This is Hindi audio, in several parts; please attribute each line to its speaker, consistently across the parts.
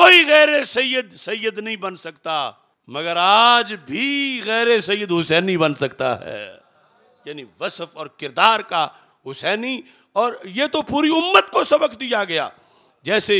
Speaker 1: कोई गैर सैयद सैयद नहीं बन सकता मगर आज भी गैर सैयद हुसैनी बन सकता है यानी वसफ और किरदार का हुसैनी और ये तो पूरी उम्मत को सबक दिया गया जैसे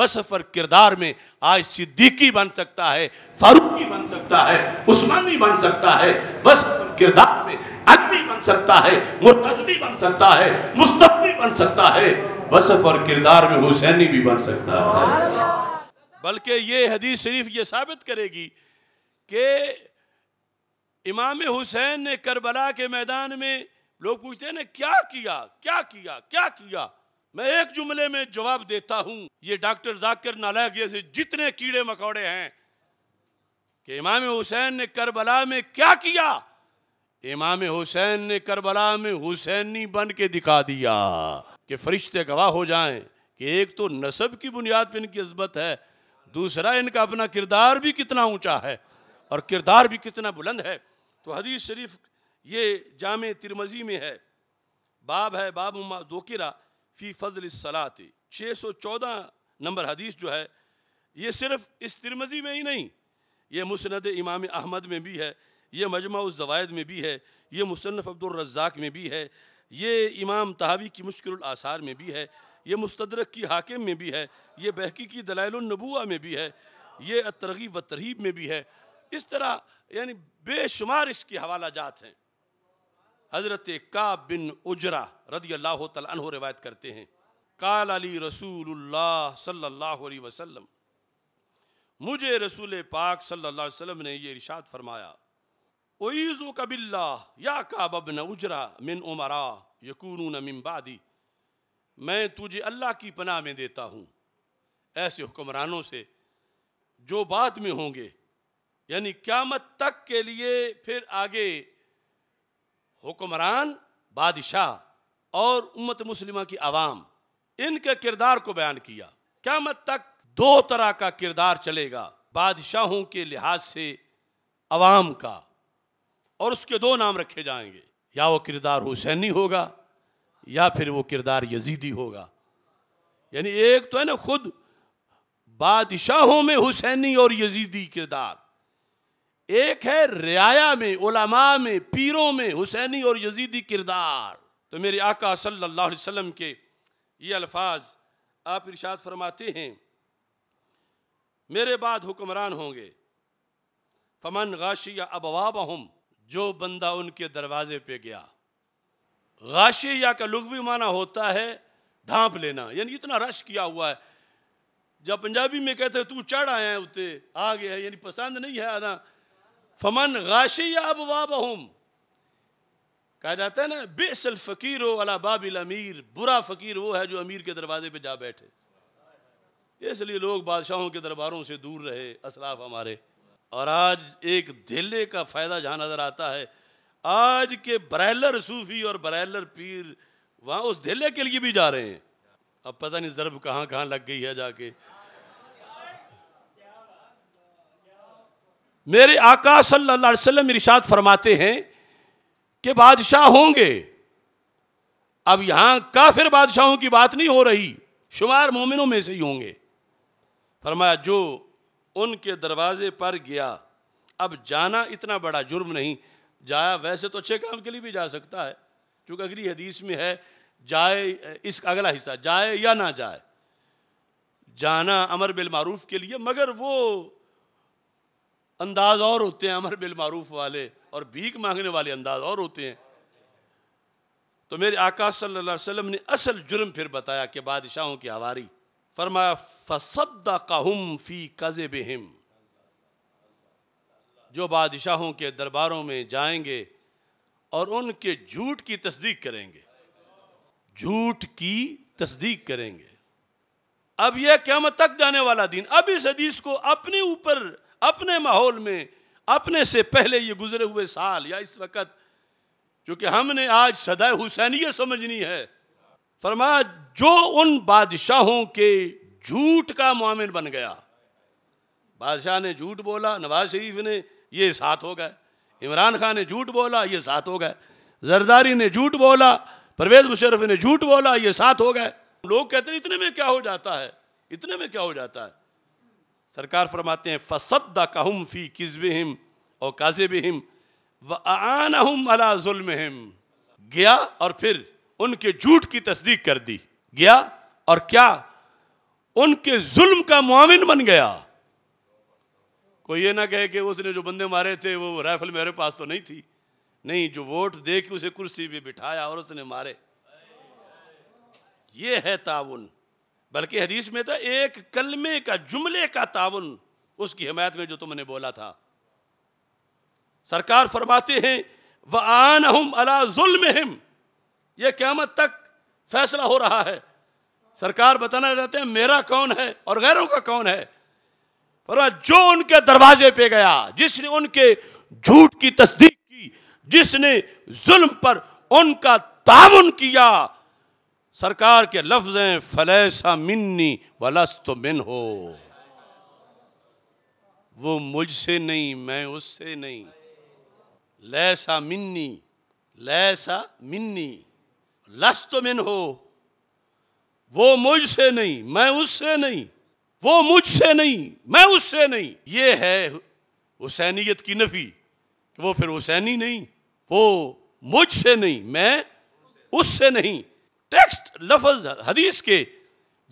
Speaker 1: वसफ और किरदार में आज सिद्दीकी बन सकता है फारूकी बन सकता है उस्मानी बन सकता है वसफ और किरदार में अदबी बन सकता है मुतजबी बन सकता है मुस्तफी बन सकता है वसफ और किरदार में हुसैनी भी बन सकता है बल्कि ये हदीस शरीफ ये साबित करेगी कि इमाम हुसैन ने करबला के मैदान में लोग पूछते हैं ना क्या किया क्या किया क्या किया मैं एक जुमले में जवाब देता हूं ये डॉक्टर जाकिर नालायक जैसे जितने कीड़े मकोड़े हैं कि इमाम हुसैन ने करबला में क्या किया इमाम हुसैन ने करबला में हुसैनी बन के दिखा दिया कि फरिश्ते गवाह हो जाएं कि एक तो नसब की बुनियाद पर इनकी इसबत है दूसरा इनका अपना किरदार भी कितना ऊंचा है और किरदार भी कितना बुलंद है तो हदीस शरीफ ये जाम तिरमजी में है बाब है बाब दोकिरा फ़ी फजल सलाती छः सौ चौदह नंबर हदीस जो है ये सिर्फ इस तिरमजी में ही नहीं ये मुसनद इमाम अहमद में भी है ये मजमा उस जवायद में भी है ये मुसनफ़ अब्दुलरजाक में भी है ये इमाम तहावी की मुश्किल आसार में भी है ये मुस्तरक की हाकिम में भी है ये बहकी की दलालनबुआ में भी है ये तरगीब व तरहीब में भी है इस तरह यानी बेशुमार इसके हवाला जात हैं हज़रत का बिन उजरा रदी अल्लाह तहो रिवायत करते हैं काल अली रसूलुल्लाह सल्ला वसलम मुझे रसूल पाक सल्ला वसलम ने यह इरशाद फरमाया ओईज़ो कबिल्ला या काबन उजरा मिन उमरा यकून मिम्बादी मैं तुझे अल्लाह की पनाह में देता हूँ ऐसे हुक्मरानों से जो बाद में होंगे यानी क्यामत तक के लिए फिर आगे हुक्मरान बादशाह और उम्मत मुस्लिमा की आवाम इनके किरदार को बयान किया क्यामत तक दो तरह का किरदार चलेगा बादशाहों के लिहाज से आवाम का और उसके दो नाम रखे जाएंगे या वो किरदार हुसैनी होगा या फिर वो किरदार यजीदी होगा यानी एक तो है ना खुद बादशाहों में हुसैनी और यजीदी किरदार एक है रियाया में उलमा में पीरों में हुसैनी और यजीदी किरदार तो मेरे आका सल्लल्लाहु अलैहि वसल्लम के ये अल्फाज आप इरशाद फरमाते हैं मेरे बाद हुक्मरान होंगे फमन गाशी या अबवाब जो बंदा उनके दरवाजे पे गया गाशिया का लुगवी माना होता है ढांप लेना यानी इतना रश किया हुआ है जब पंजाबी में कहते हैं तू चढ़ आया है उतरे आ गया है यानी पसंद नहीं है आना फमन गाशिया अब वाबहम कहा जाता है ना बेसल फ़कीर हो अला बाबिल अमीर बुरा फ़कीर वो है जो अमीर के दरवाजे पे जा बैठे इसलिए लोग बादशाहों के दरबारों से दूर रहे असलाफ हमारे और आज एक धेले का फ़ायदा जहां नज़र आता है आज के ब्रैलर सूफी और ब्रैलर पीर वहां उस धेले के लिए भी जा रहे हैं अब पता नहीं जरब कहां कहां लग गई है जाके मेरे आका सल्लल्लाहु अलैहि वसल्लम इरशाद फरमाते हैं कि बादशाह होंगे अब यहां काफिर बादशाहों की बात नहीं हो रही शुमार मोमिनों में से ही होंगे फरमाया जो उनके दरवाजे पर गया अब जाना इतना बड़ा जुर्म नहीं जाया वैसे तो अच्छे काम के लिए भी जा सकता है क्योंकि अगली हदीस में है जाए इस अगला हिस्सा जाए या ना जाए जाना अमर बिलमारूफ के लिए मगर वो अंदाज और होते हैं अमर बिलमारूफ वाले और भीख मांगने वाले अंदाज और होते हैं तो मेरे आकाश सल्लल्लाहु अलैहि वसल्लम ने असल जुर्म फिर बताया कि बादशाहों की हवारी फरमाया फसद फी कजे बेहम जो बादशाहों के दरबारों में जाएंगे और उनके झूठ की तस्दीक करेंगे झूठ की तस्दीक करेंगे अब यह क्यामत तक जाने वाला दिन अब इस हदीस को अपने ऊपर अपने माहौल में अपने से पहले ये गुजरे हुए साल या इस वक्त क्योंकि हमने आज सदाए हुसैनियत समझनी है फरमा जो उन बादशाहों के झूठ का मामिन बन गया बादशाह ने झूठ बोला नवाज शरीफ ने ये साथ हो गए इमरान खान ने झूठ बोला ये साथ हो गए जरदारी ने झूठ बोला परवेज मुशरफ ने झूठ बोला ये साथ हो गए लोग कहते हैं इतने में क्या हो जाता है इतने में क्या हो जाता है सरकार फरमाते हैं फसद कहम फ़ी किजब हिम और काजे हिम व आन हम अला जुल्म हिम गया और फिर उनके झूठ की तस्दीक कर दी गया और क्या उनके जुल्म का मुआविन बन गया कोई ये ना कहे कि उसने जो बंदे मारे थे वो राइफल मेरे पास तो नहीं थी नहीं जो वोट दे के उसे कुर्सी पे बिठाया और उसने मारे ये है ताउन बल्कि हदीस में था तो एक कलमे का जुमले का ताउन उसकी हमायत में जो तुमने बोला था सरकार फरमाते हैं व आन हम अला जुल्म यह क्यामत तक फैसला हो रहा है सरकार बताना चाहते हैं मेरा कौन है और गैरों का कौन है जो उनके दरवाजे पे गया जिसने उनके झूठ की तस्दीक की जिसने जुल्म पर उनका ताउन किया सरकार के लफ्ज हैं फलैसा मिन्नी वलस तो मिन हो वो मुझसे नहीं मैं उससे नहीं लैसा मिन्नी लैसा मिन्नी लस तो मिन हो वो मुझसे नहीं मैं उससे नहीं वो मुझसे नहीं मैं उससे नहीं ये है हुसैनीत की नफी वो फिर हुसैनी नहीं वो मुझसे नहीं मैं उससे नहीं टेक्स्ट लफज हदीस के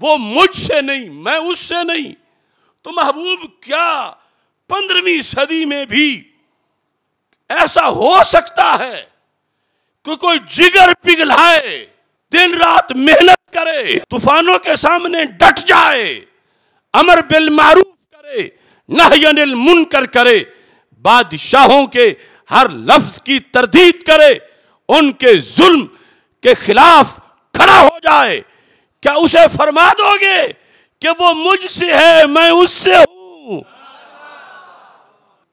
Speaker 1: वो मुझसे नहीं मैं उससे नहीं तो महबूब क्या पंद्रहवीं सदी में भी ऐसा हो सकता है कि कोई जिगर पिघलाए दिन रात मेहनत करे तूफानों के सामने डट जाए अमर बिल मारूफ करे नहयनिल मुनकर करे बादशाहों के हर लफ्ज की तरदीद करे उनके जुल्म के खिलाफ खड़ा हो जाए क्या उसे फरमा दोगे कि वो मुझसे है मैं उससे हूं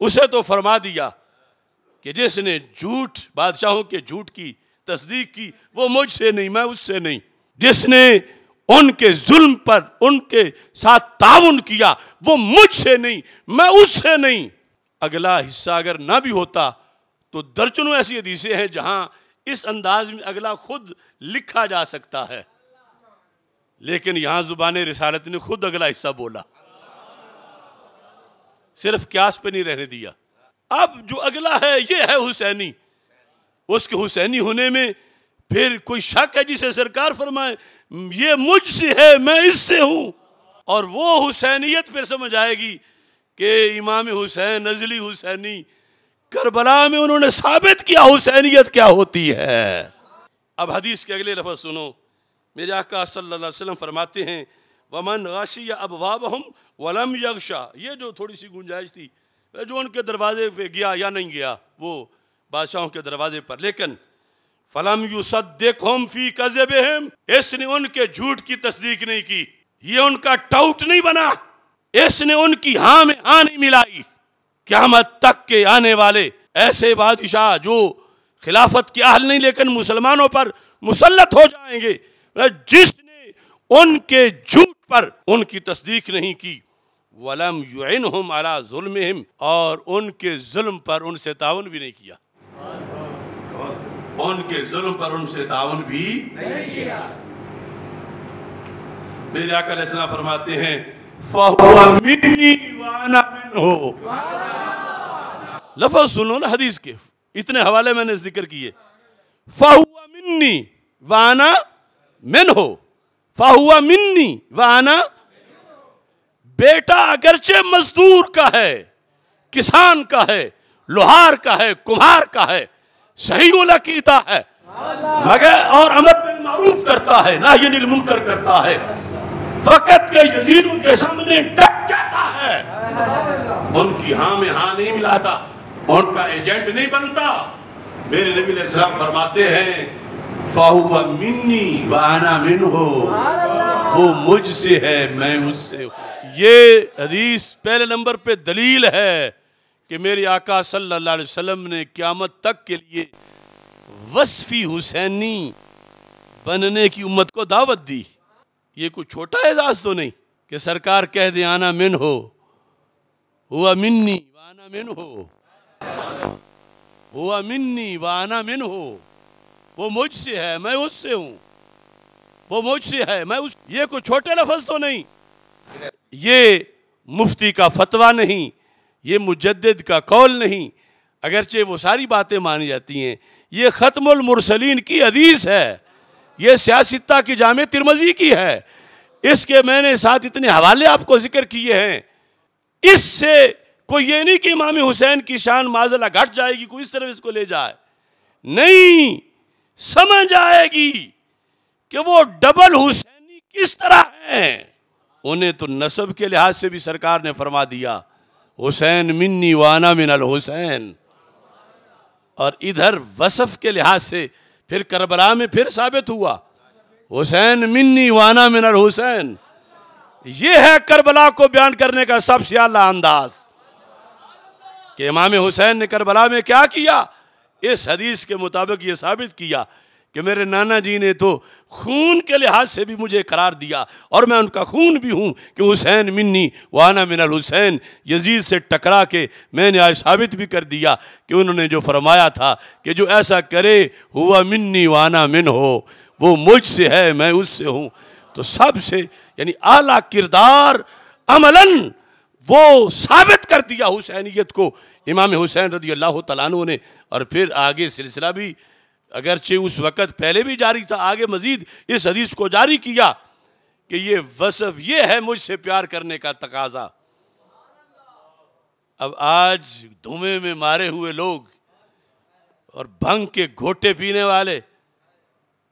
Speaker 1: उसे तो फरमा दिया कि जिसने झूठ बादशाहों के झूठ की तस्दीक की वो मुझसे नहीं मैं उससे नहीं जिसने उनके जुल्म पर उनके साथ ताउन किया वो मुझसे नहीं मैं उससे नहीं अगला हिस्सा अगर ना भी होता तो दर्जनों ऐसी हदीसें हैं जहां इस अंदाज में अगला खुद लिखा जा सकता है लेकिन यहां जुबान रिसालत ने खुद अगला हिस्सा बोला सिर्फ क्यास पे नहीं रहने दिया अब जो अगला है ये है हुसैनी उसके हुसैनी होने में फिर कोई शक है जिसे सरकार फरमाए ये मुझसे है मैं इससे हूँ और वो हुसैनियत फिर समझ आएगी कि इमाम हुसैन नजली हुसैनी करबला में उन्होंने साबित किया हुसैनियत क्या होती है अब हदीस के अगले लफ्ज़ सुनो मेरे आका सल्लल्लाहु अलैहि वसल्लम फरमाते हैं वमन गाशी या वाब हम वलम यगशा ये जो थोड़ी सी गुंजाइश थी जो उनके दरवाजे पे गया या नहीं गया वो बादशाहों के दरवाजे पर लेकिन फलम यू होम फी बेहम इसने उनके झूठ की तस्दीक नहीं की ये उनका टाउट नहीं बना इसने उनकी हाँ में हा नहीं मिलाई क्या तक के आने वाले ऐसे बादशाह जो खिलाफत के आहल नहीं लेकिन मुसलमानों पर मुसलत हो जाएंगे जिसने उनके झूठ पर उनकी तस्दीक नहीं की वलम युन हम अला जुल्म और उनके जुल्म पर उनसे ताउन भी नहीं किया और उनके जुल्म पर उनसे तावन भी नहीं किया मेरे फरमाते हैं हो लफज सुनो ना हदीस के इतने हवाले मैंने जिक्र किए फाहुआ मिन्नी वाना मिन हो फाहुआ मिन्नी वाना बेटा अगरचे मजदूर का है किसान का है लोहार का है कुम्हार का है सही वाला कीता है मगर और अमर मारूफ करता है ना ये मुनकर करता है वक़्त के यजीद के सामने डट जाता है उनकी हाँ में हाँ नहीं मिलाता उनका एजेंट नहीं बनता मेरे नबी इस्लाम फरमाते हैं व मिन्नी वाना मिन हो वो मुझसे है मैं उससे हूँ ये हदीस पहले नंबर पे दलील है कि मेरे आका सल्लल्लाहु अलैहि वसल्लम ने क़्यामत तक के लिए वसफ़ी हुसैनी बनने की उम्मत को दावत दी ये कोई छोटा एजाज़ तो नहीं कि सरकार कह दे आना मिन हो हुआ मिन्नी वाना मिन हो हुआ मिन्नी वाना मिन हो वो मुझसे है मैं उससे हूँ वो मुझसे है मैं उस ये कोई छोटे लफज तो नहीं ये मुफ्ती का फतवा नहीं ये मुजद का कौल नहीं अगरचे वो सारी बातें मानी जाती हैं ये खत्मसलिन की अदीस है ये सियासता की जाम तिरमजी की है इसके मैंने साथ इतने हवाले आपको जिक्र किए हैं इससे कोई ये नहीं कि इमाम हुसैन की शान माजला घट जाएगी कोई इस तरह इसको ले जाए नहीं समझ आएगी कि वो डबल हुसैनी किस तरह हैं उन्हें तो नसब के लिहाज से भी सरकार ने फरमा दिया हुसैन मिन्नी वाना मिनल हुसैन और इधर वसफ़ के लिहाज से फिर करबला में फिर साबित हुआ हुसैन मिन्नी वाना मिनल हुसैन ये है करबला को बयान करने का सबसे आला अंदाज कि इमाम हुसैन ने करबला में क्या किया इस हदीस के मुताबिक ये साबित किया कि मेरे नाना जी ने तो खून के लिहाज से भी मुझे करार दिया और मैं उनका खून भी हूँ कि हुसैन मिन्नी वाना मिनल हुसैन यजीद से टकरा के मैंने आज साबित भी कर दिया कि उन्होंने जो फरमाया था कि जो ऐसा करे हुआ मिन्नी वाना मिन हो वो मुझसे है मैं उससे हूँ तो सबसे यानी आला किरदार अमलन वो साबित कर दिया हुसैनीत को इमाम हुसैन रदी अल्लाह तु ने और फिर आगे सिलसिला भी अगरचे उस वक़्त पहले भी जारी था आगे मजीद इस हदीस को जारी किया कि ये वसफ ये है मुझसे प्यार करने का तकाजा अब आज धुएं में मारे हुए लोग और भंग के घोटे पीने वाले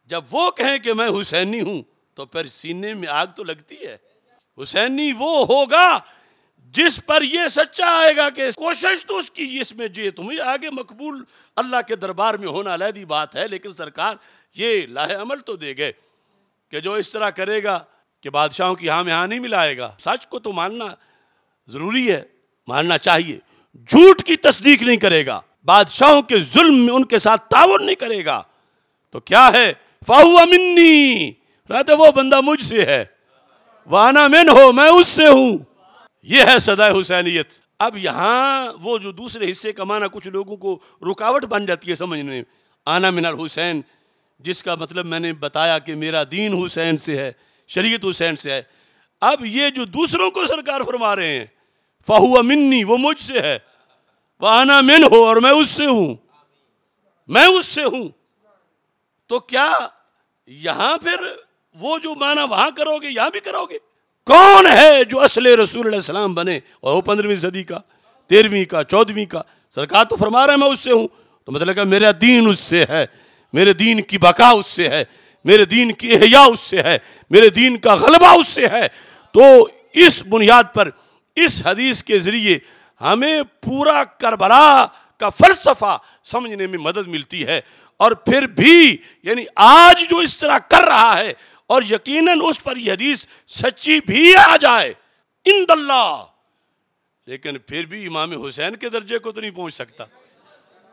Speaker 1: जब वो कहें कि मैं हुसैनी हूं तो फिर सीने में आग तो लगती है हुसैनी वो होगा जिस पर ये सच्चा आएगा कि कोशिश तो उसकी इसमें जी तुम्हें आगे मकबूल अल्लाह के दरबार में होना अलहदी बात है लेकिन सरकार ये लाहे अमल तो दे गए कि जो इस तरह करेगा कि बादशाहों की हाँ में हाँ नहीं मिलाएगा सच को तो मानना ज़रूरी है मानना चाहिए झूठ की तस्दीक नहीं करेगा बादशाहों के जुल्म में उनके साथ तावन नहीं करेगा तो क्या है फाहू अमिन्नी रहते तो वो बंदा मुझसे है वाना मिन हो मैं उससे हूं यह है सदा हुसैनियत अब यहाँ वो जो दूसरे हिस्से का माना कुछ लोगों को रुकावट बन जाती है समझने में आना मिनार हुसैन जिसका मतलब मैंने बताया कि मेरा दीन हुसैन से है शरीयत हुसैन से है अब ये जो दूसरों को सरकार फरमा रहे हैं फ़ाहुआ मिन्नी वो मुझसे है वह आना मिन हो और मैं उससे हूँ मैं उससे हूँ तो क्या यहाँ फिर वो जो माना वहाँ करोगे यहाँ भी करोगे कौन है जो असले रसूल बने और वो पंद्रहवीं सदी का तेरहवीं का चौदहवीं का सरकार तो फरमा रहे मैं उससे हूँ तो मतलब क्या मेरा दीन उससे है मेरे दीन की बका उससे है मेरे दीन की एहया उससे है मेरे दीन का गलबा उससे है तो इस बुनियाद पर इस हदीस के ज़रिए हमें पूरा करबला का फलसफा समझने में मदद मिलती है और फिर भी यानी आज जो इस तरह कर रहा है और यकीनन उस पर यह हदीस सच्ची भी आ जाए इन दल्ला लेकिन फिर भी इमाम हुसैन के दर्जे को तो नहीं पहुंच सकता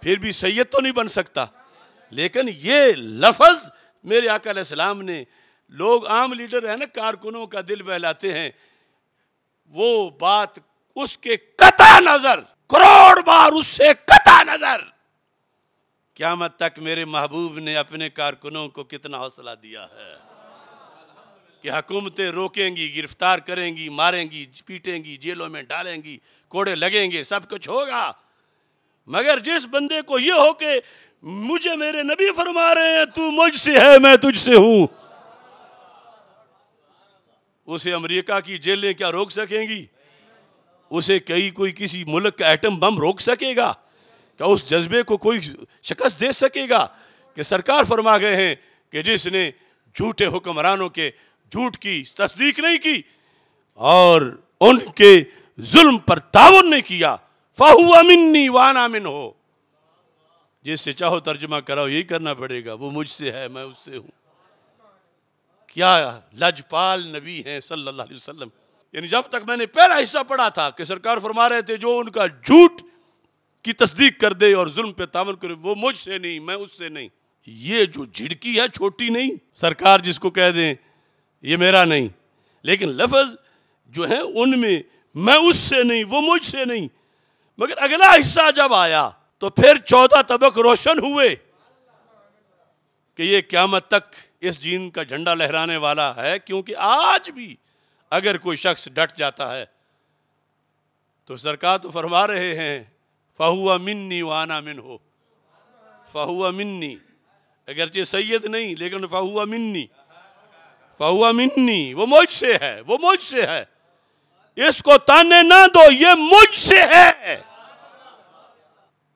Speaker 1: फिर भी सैयद तो नहीं बन सकता लेकिन ये लफज मेरे आकाम ने लोग आम लीडर है ना कारकुनों का दिल बहलाते हैं वो बात उसके कता नजर करोड़ बार उससे कता नजर क्या मत तक मेरे महबूब ने अपने कारकुनों को कितना हौसला दिया है कि हुकूमतें रोकेंगी गिरफ्तार करेंगी मारेंगी पीटेंगी जेलों में डालेंगी कोड़े लगेंगे सब कुछ होगा मगर जिस बंदे को ये हो के मुझे मेरे नबी फरमा रहे हैं तू मुझसे है मैं तुझसे हूं उसे अमेरिका की जेलें क्या रोक सकेंगी उसे कई कोई किसी मुल्क का एटम बम रोक सकेगा क्या उस जज्बे को कोई शिकस्त दे सकेगा कि सरकार फरमा गए हैं कि जिसने झूठे हुक्मरानों के झूठ की तस्दीक नहीं की और उनके जुल्म पर तावन नहीं किया फाहू अमिनी वान अमिन हो जिससे चाहो तर्जमा कराओ यही करना पड़ेगा वो मुझसे है मैं उससे हूं क्या लजपाल नबी हैं सल्लल्लाहु अलैहि वसल्लम यानी जब तक मैंने पहला हिस्सा पढ़ा था कि सरकार फरमा रहे थे जो उनका झूठ की तस्दीक कर दे और जुल्म पे तावन करे वो मुझसे नहीं मैं उससे नहीं ये जो झिड़की है छोटी नहीं सरकार जिसको कह दें ये मेरा नहीं लेकिन लफज जो है उनमें मैं उससे नहीं वो मुझसे नहीं मगर अगला हिस्सा जब आया तो फिर चौदह तबक रोशन हुए कि ये क्यामत तक इस जीन का झंडा लहराने वाला है क्योंकि आज भी अगर कोई शख्स डट जाता है तो सरकार तो फरमा रहे हैं फहुआ मिन्नी वाना मिन हो फहुआ मिन्नी अगरचे सैयद नहीं लेकिन फहुआ मिन्नी फहुआ मिन्नी वो मुझसे है वो मुझसे है इसको ताने ना दो ये मुझसे है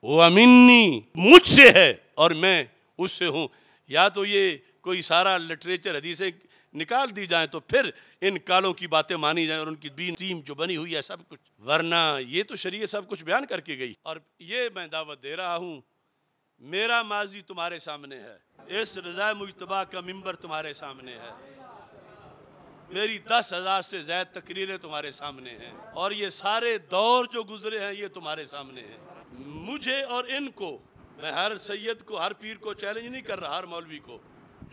Speaker 1: वो अमिन्नी मुझसे है और मैं उससे हूँ या तो ये कोई सारा लिटरेचर हदीसे निकाल दी जाए तो फिर इन कालों की बातें मानी जाए और उनकी बीन टीम जो बनी हुई है सब कुछ वरना ये तो शरीय सब कुछ बयान करके गई और ये मैं दावत दे रहा हूँ मेरा माजी तुम्हारे सामने है इस रजाय मुशतबा का मिंबर तुम्हारे सामने है मेरी दस हज़ार से ज्यादा तकरीरें तुम्हारे सामने हैं और ये सारे दौर जो गुजरे हैं ये तुम्हारे सामने हैं मुझे और इनको मैं हर सैयद को हर पीर को चैलेंज नहीं कर रहा हर मौलवी को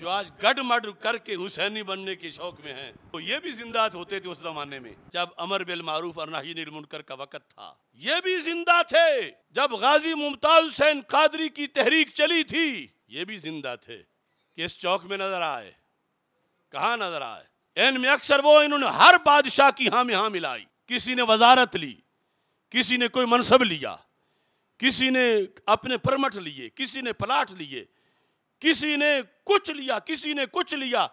Speaker 1: जो आज गढ़ मड करके हुसैनी बनने के शौक में हैं तो ये भी जिंदा होते थे उस जमाने में जब अमर बिल मारूफ और नाही मुनकर का वक़्त था ये भी जिंदा थे जब गाजी मुमताज हुसैन कादरी की तहरीक चली थी ये भी जिंदा थे कि इस चौक में नजर आए कहाँ नजर आए इनमें अक्सर वो इन्होंने हर बादशाह की हाँ में हाँ मिलाई किसी ने वजारत ली किसी ने कोई मनसब लिया किसी ने अपने परमठ लिए किसी ने प्लाट लिए किसी ने कुछ लिया किसी ने कुछ लिया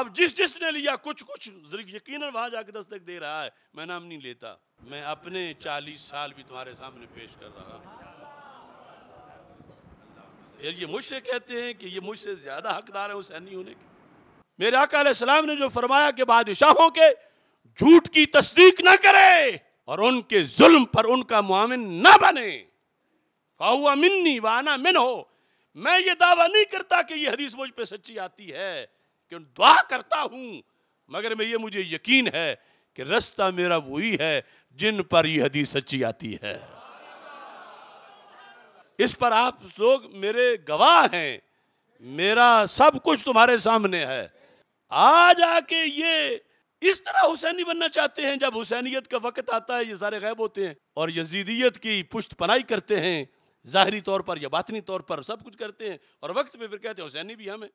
Speaker 1: अब जिस जिसने लिया कुछ कुछ यकीन वहां जाके दस्तक दे रहा है मैं नाम नहीं लेता मैं अपने चालीस साल भी तुम्हारे सामने पेश कर रहा हूँ फिर ये मुझसे कहते हैं कि ये मुझसे ज्यादा हकदार है हुसैनी होने के मेरे अकाम ने जो फरमाया कि बादशाहों के झूठ की तस्दीक ना करे और उनके जुल्म पर उनका मुआमिन ना बने फाहुआ मिन्नी वाना मिन हो मैं ये दावा नहीं करता कि ये हदीस मुझ पे सच्ची आती है कि दुआ करता हूं मगर मैं ये मुझे यकीन है कि रास्ता मेरा वही है जिन पर यह हदीस सच्ची आती है इस पर आप लोग मेरे गवाह हैं मेरा सब कुछ तुम्हारे सामने है आज आके ये इस तरह हुसैनी बनना चाहते हैं जब हुसैनियत का वक्त आता है ये सारे गैब होते हैं और यजीदियत की पुष्ट पनाई करते हैं ज़ाहरी तौर पर या बातनी तौर पर सब कुछ करते हैं और वक्त पे फिर कहते हैं हुसैनी भी हमें